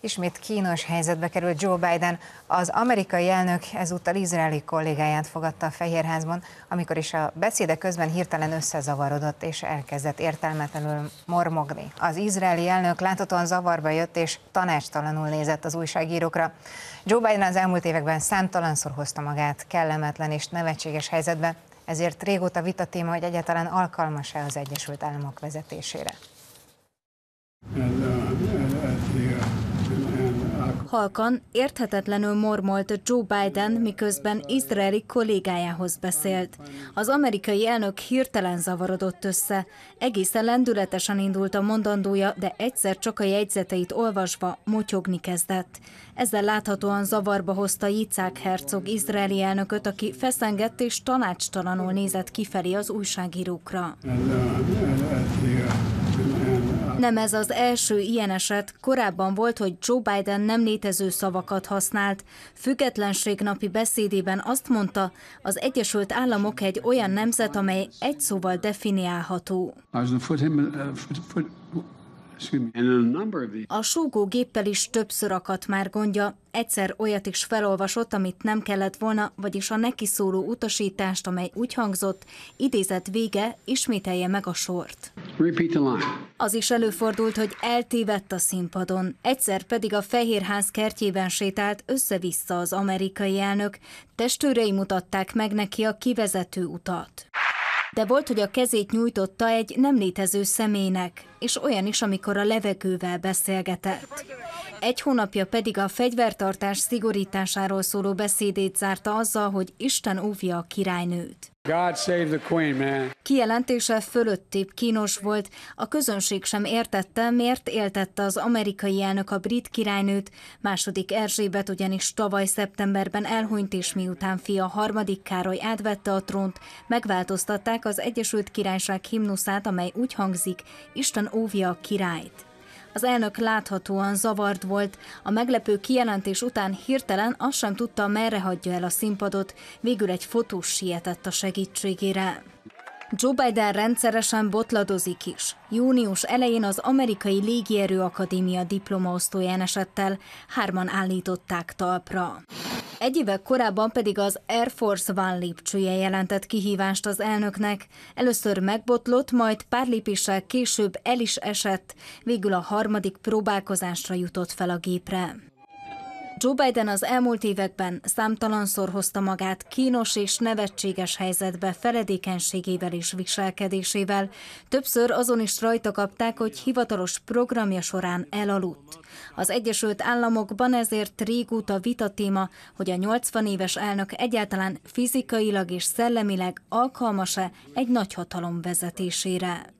Ismét kínos helyzetbe került Joe Biden. Az amerikai elnök ezúttal izraeli kollégáját fogadta a Fehérházban, amikor is a beszéde közben hirtelen összezavarodott és elkezdett értelmetlenül mormogni. Az izraeli elnök láthatóan zavarba jött és tanácstalanul nézett az újságírókra. Joe Biden az elmúlt években számtalanszor hozta magát kellemetlen és nevetséges helyzetbe, ezért régóta vita téma, hogy egyáltalán alkalmas-e az Egyesült Államok vezetésére. Halkan, érthetetlenül mormolt Joe Biden, miközben izraeli kollégájához beszélt. Az amerikai elnök hirtelen zavarodott össze. Egészen lendületesen indult a mondandója, de egyszer csak a jegyzeteit olvasva motyogni kezdett. Ezzel láthatóan zavarba hozta Yitzhak Herzog izraeli elnököt, aki feszengett és tanácstalanul nézett kifelé az újságírókra. Uh, uh, uh, nem ez az első ilyen eset, korábban volt, hogy Joe Biden nem létező szavakat használt. Függetlenség napi beszédében azt mondta, az Egyesült Államok egy olyan nemzet, amely egy szóval definiálható. A súgó géppel is többször akadt már gondja, egyszer olyat is felolvasott, amit nem kellett volna, vagyis a neki szóló utasítást, amely úgy hangzott, idézet vége, ismételje meg a sort. Az is előfordult, hogy eltévedt a színpadon, egyszer pedig a Fehérház kertjében sétált össze-vissza az amerikai elnök, testőrei mutatták meg neki a kivezető utat de volt, hogy a kezét nyújtotta egy nem létező személynek, és olyan is, amikor a levegővel beszélgetett. Egy hónapja pedig a fegyvertartás szigorításáról szóló beszédét zárta azzal, hogy Isten óvja a királynőt. God save the Queen, man. Kijelentése fölöttébb kínos volt, a közönség sem értette, miért éltette az amerikai elnök a brit királynőt, második Erzsébet ugyanis tavaly szeptemberben elhunyt, és miután fia harmadik Károly átvette a trónt, megváltoztatták az Egyesült Királyság himnuszát, amely úgy hangzik, Isten óvja a királyt. Az elnök láthatóan zavart volt. A meglepő kijelentés után hirtelen azt sem tudta, merre hagyja el a színpadot. Végül egy fotós sietett a segítségére. Joe Biden rendszeresen botladozik is. Június elején az Amerikai Légierő Akadémia diplomaosztóján esett el, hárman állították talpra. Egy évek korábban pedig az Air Force One lépcsője jelentett kihívást az elnöknek. Először megbotlott, majd pár lépéssel később el is esett, végül a harmadik próbálkozásra jutott fel a gépre. Joe Biden az elmúlt években számtalanszor hozta magát kínos és nevetséges helyzetbe feledékenységével és viselkedésével. Többször azon is rajta kapták, hogy hivatalos programja során elaludt. Az Egyesült Államokban ezért régóta vita téma, hogy a 80 éves elnök egyáltalán fizikailag és szellemileg alkalmas-e egy nagyhatalom vezetésére.